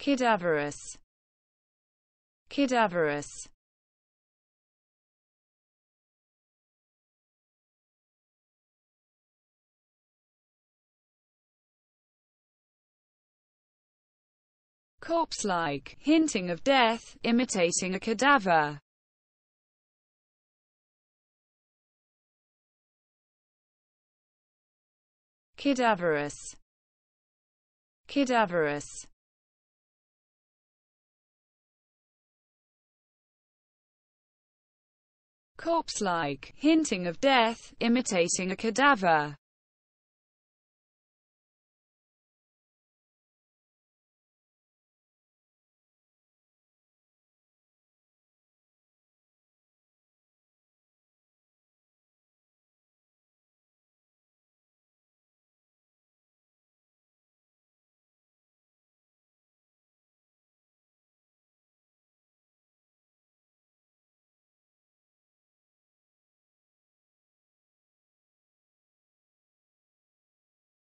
Cadaverous. Cadaverous. Corpse-like, hinting of death, imitating a cadaver. Cadaverous. Cadaverous. corpse-like, hinting of death, imitating a cadaver.